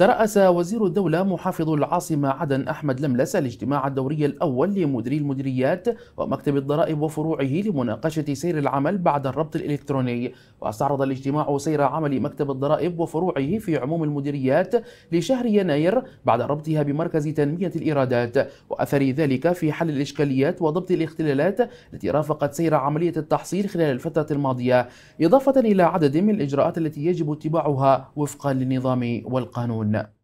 ترأس وزير الدولة محافظ العاصمة عدن أحمد لملس الاجتماع الدوري الأول لمديري المديريات ومكتب الضرائب وفروعه لمناقشة سير العمل بعد الربط الإلكتروني واستعرض الاجتماع سير عمل مكتب الضرائب وفروعه في عموم المديريات لشهر يناير بعد ربطها بمركز تنمية الإيرادات وأثر ذلك في حل الإشكاليات وضبط الاختلالات التي رافقت سير عملية التحصيل خلال الفترة الماضية إضافة إلى عدد من الإجراءات التي يجب اتباعها وفقا للنظام والقانون